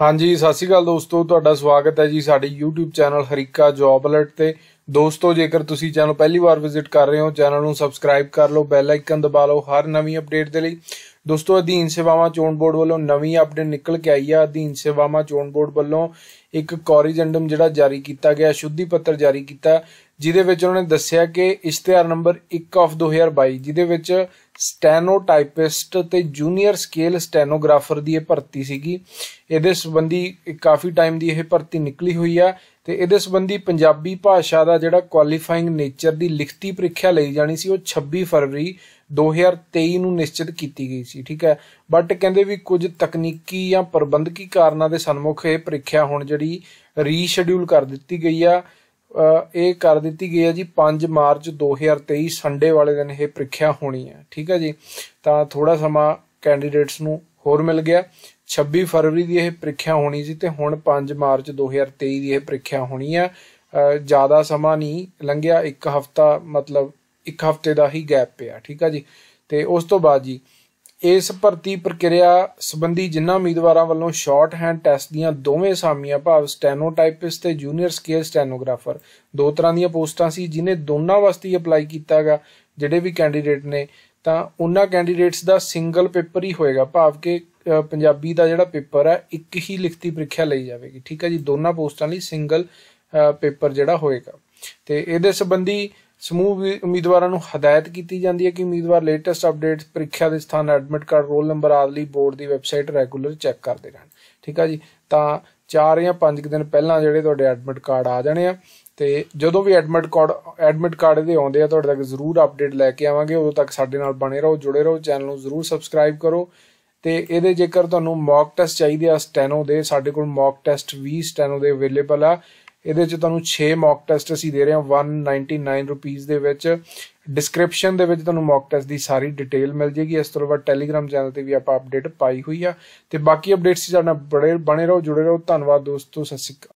ਹਾਂਜੀ ਸਤਿ ਸ਼੍ਰੀ ਅਕਾਲ ਦੋਸਤੋ ਤੁਹਾਡਾ ਸਵਾਗਤ ਹੈ ਜੀ ਸਾਡੇ YouTube channel Harika job alert ਤੇ ਦੋਸਤੋ ਜੇਕਰ ਤੁਸੀਂ ਚੈਨਲ ਪਹਿਲੀ ਵਾਰ ਵਿਜ਼ਿਟ ਕਰ ਰਹੇ ਹੋ ਚੈਨਲ ਨੂੰ ਸਬਸਕ੍ਰਾਈਬ ਕਰ ਲਓ ਬੈਲ ਆਈਕਨ ਦਬਾ ਲਓ ਹਰ ਨਵੀਂ ਅਪਡੇਟ ਦੇ ਲਈ ਦੋਸਤੋ ਅਧੀਨ ਸੇਵਾਵਾਂ ਚੋਣ ਬੋਰਡ ਵੱਲੋਂ ਨਵੀਂ ਅਪਡੇਟ ਨਿਕਲ ਕੇ ਆਈ ਹੈ ਅਧੀਨ ਸੇਵਾਵਾਂ ਚੋਣ ਬੋਰਡ ਵੱਲੋਂ ਇੱਕ ਕੋਰੀਜੈਂਡਮ ਜਿਹੜਾ ਜਾਰੀ ਕੀਤਾ ਗਿਆ ਸ਼ੁੱਧੀ ਪੱਤਰ ਜਾਰੀ ਕੀਤਾ ਜਿਹਦੇ ਵਿੱਚ ਉਹਨਾਂ ਨੇ ਦੱਸਿਆ ਕਿ ਇਸ਼ਤਿਹਾਰ ਨੰਬਰ 1 ਆਫ 2022 ਜਿਹਦੇ ਵਿੱਚ ਸਟੈਨੋਟਾਈਪਿਸਟ ਤੇ ਜੂਨੀਅਰ ਸਕੇਲ ਸਟੈਨੋਗ੍ਰਾਫਰ ਦੀ ਇਹ ਭਰਤੀ ਸੀਗੀ ਇਹਦੇ ਸੰਬੰਧੀ ਕਾਫੀ ਟਾਈਮ ਦੀ ਇਹ ਭਰਤੀ ਨਿਕਲੀ ਹੋਈ ਆ ਤੇ ਇਹਦੇ ਸੰਬੰਧੀ ਪੰਜਾਬੀ ਭਾਸ਼ਾ ਦਾ ਜਿਹੜਾ ਕੁਆਲੀਫਾਈਂਗ ਨੇਚਰ ਦੀ ਲਿਖਤੀ ਪ੍ਰੀਖਿਆ ਲਈ ਜਾਣੀ ਸੀ ਉਹ 26 ਫਰਵਰੀ 2023 ਨੂੰ ਨਿਸ਼ਚਿਤ ਕੀਤੀ ਗਈ ਸੀ ਠੀਕ ਹੈ ਬਟ ਕਹਿੰਦੇ ਵੀ ਕੁਝ ਤਕਨੀਕੀ ਜਾਂ ਪ੍ਰਬੰਧਕੀ ਕਾਰਨਾਂ ਦੇ ਸਨਮੁਖ ਇਹ ਪ੍ਰੀਖਿਆ ਹੁਣ ਜਿਹੜੀ ਰੀਸ਼ਡਿਊਲ ਕਰ ਦਿੱਤੀ ਗਈ ਆ ਇਹ ਕਰ ਦਿੱਤੀ ਗਈ ਹੈ ਜੀ 5 ਮਾਰਚ 2023 ਸੰਡੇ ਵਾਲੇ ਦਿਨ ਇਹ ਪ੍ਰੀਖਿਆ ਹੋਣੀ ਹੈ ਠੀਕ ਹੈ ਜੀ ਤਾਂ ਥੋੜਾ ਸਮਾਂ ਕੈਂਡੀਡੇਟਸ ਨੂੰ ਹੋਰ ਮਿਲ ਗਿਆ 26 ਫਰਵਰੀ ਦੀ ਇਹ ਪ੍ਰੀਖਿਆ ਹੋਣੀ ਸੀ ਤੇ ਹੁਣ 5 ਮਾਰਚ 2023 ਦੀ ਇਹ ਪ੍ਰੀਖਿਆ ਹੋਣੀ ਆ ਜ਼ਿਆਦਾ ਸਮਾਂ ਨਹੀਂ ਲੰਘਿਆ ਇੱਕ ਹਫਤਾ ਮਤਲਬ ਇੱਕ ਹਫਤੇ ਦਾ ਹੀ ਗੈਪ ਪਿਆ ਠੀਕ ਆ ਜੀ ਤੇ ਉਸ ਤੋਂ ਬਾਅਦ ਜੀ ਇਸ ਭਰਤੀ ਪ੍ਰਕਿਰਿਆ ਸੰਬੰਧੀ ਜਿਨ੍ਹਾਂ ਉਮੀਦਵਾਰਾਂ ਵੱਲੋਂ ਸ਼ਾਰਟ ਹੈਂਡ ਟੈਸਟ ਦੀਆਂ ਦੋਵੇਂ ਸਾਮੀਆਂ ਭਾਵ ਸਟੈਨੋਟਾਈਪਿਸਟ ਤੇ ਜੂਨੀਅਰ ਸਕੇਲ ਸਟੈਨੋਗ੍ਰਾਫਰ ਦੋ ਤਰ੍ਹਾਂ ਦੀਆਂ ਪੋਸਟਾਂ ਸੀ ਜਿਨ੍ਹਾਂ ਦੋਨਾਂ ਵਾਸਤੇ ਅਪਲਾਈ ਕੀਤਾਗਾ ਜਿਹੜੇ ਵੀ ਕੈਂਡੀਡੇਟ ਨੇ ਤਾਂ ਉਹਨਾਂ ਕੈਂਡੀਡੇਟਸ ਦਾ ਸਿੰਗਲ ਪੇਪਰ ਹੀ ਹੋਏਗਾ ਭਾਵ ਕਿ ਪੰਜਾਬੀ ਦਾ ਜਿਹੜਾ ਪੇਪਰ ਹੈ ਇੱਕ ਹੀ ਲਿਖਤੀ ਪ੍ਰੀਖਿਆ ਲਈ ਜਾਵੇਗੀ ਠੀਕ ਹੈ ਜੀ ਦੋਨਾਂ ਪੋਸਟਾਂ ਲਈ ਸਿੰਗਲ ਪੇਪਰ ਜਿਹੜਾ ਹੋਏਗਾ ਤੇ ਇਹਦੇ ਸੰਬੰਧੀ ਸਮੂਹ ਉਮੀਦਵਾਰਾਂ ਨੂੰ ਹਦਾਇਤ ਕੀਤੀ ਜਾਂਦੀ ਹੈ ਕਿ ਉਮੀਦਵਾਰ ਲੇਟੈਸਟ ਅਪਡੇਟਸ ਪ੍ਰੀਖਿਆ ਦੇ ਸਥਾਨ ਐਡਮਿਟ ਕਾਰਡ ਰੋਲ ਨੰਬਰ ਆਦਿ ਲਈ ਬੋਰਡ ਦੀ ਵੈਬਸਾਈਟ ਰੈਗੂਲਰ ਚੈੱਕ ਕਰਦੇ ਰਹਿਣ ਠੀਕ ਆ ਜੀ ਤਾਂ 4 ਜਾਂ 5 ਦਿਨ ਪਹਿਲਾਂ ਜਿਹੜੇ ਤੁਹਾਡੇ ਐਡਮਿਟ ਕਾਰਡ ਆ ਜਾਣੇ ਆ ਤੇ ਜਦੋਂ ਵੀ ਐਡਮਿਟ ਕਾਰਡ ਐਡਮਿਟ ਕਾਰਡ ਦੇ ਆਉਂਦੇ ਆ ਤੁਹਾਡੇ ਤੱਕ ਜ਼ਰੂਰ ਅਪਡੇਟ ਲੈ ਕੇ ਆਵਾਂਗੇ ਉਦੋਂ ਤੱਕ ਸਾਡੇ ਨਾਲ ਬਣੇ ਰਹੋ ਜੁੜੇ ਰਹੋ ਚੈਨਲ ਨੂੰ ਜ਼ਰੂਰ ਸਬਸਕ੍ਰਾਈਬ ਕਰੋ ਤੇ ਇਹਦੇ ਜੇਕਰ ਤੁਹਾਨੂੰ ਮੌਕ ਟੈਸਟ ਚਾਹੀਦੇ ਆ ਸਟੈਨੋ ਦੇ ਸਾਡੇ ਕੋਲ ਮੌਕ ਟੈਸਟ 20 ਸਟੈਨੋ ਦੇ ਅਵੇਲੇਬਲ ਆ ਇਹਦੇ ਵਿੱਚ ਤੁਹਾਨੂੰ 6 ਮੌਕ ਟੈਸਟ ਅਸੀਂ ਦੇ ਰਹੇ ਹਾਂ 199 ਰੁਪਏ ਦੇ ਵਿੱਚ ਡਿਸਕ੍ਰਿਪਸ਼ਨ ਦੇ ਵਿੱਚ ਤੁਹਾਨੂੰ ਮੌਕ ਟੈਸਟ ਦੀ ਸਾਰੀ ਡਿਟੇਲ ਮਿਲ ਜੇਗੀ ਇਸ ਤੋਂ ਬਾਅਦ ਟੈਲੀਗ੍ਰam ਚੈਨਲ ਤੇ ਵੀ ਆਪਾਂ ਅਪਡੇਟ ਪਾਈ ਹੋਈ ਆ ਤੇ ਬਾਕੀ ਅਪਡੇਟਸ ਸਾਡੇ ਨਾਲ ਬੜੇ ਬਣੇ ਰਹੋ ਜੁੜੇ ਰਹੋ ਧੰਨਵਾਦ ਦੋਸਤੋ ਸਤਿ ਸ਼੍ਰੀ ਅਕਾਲ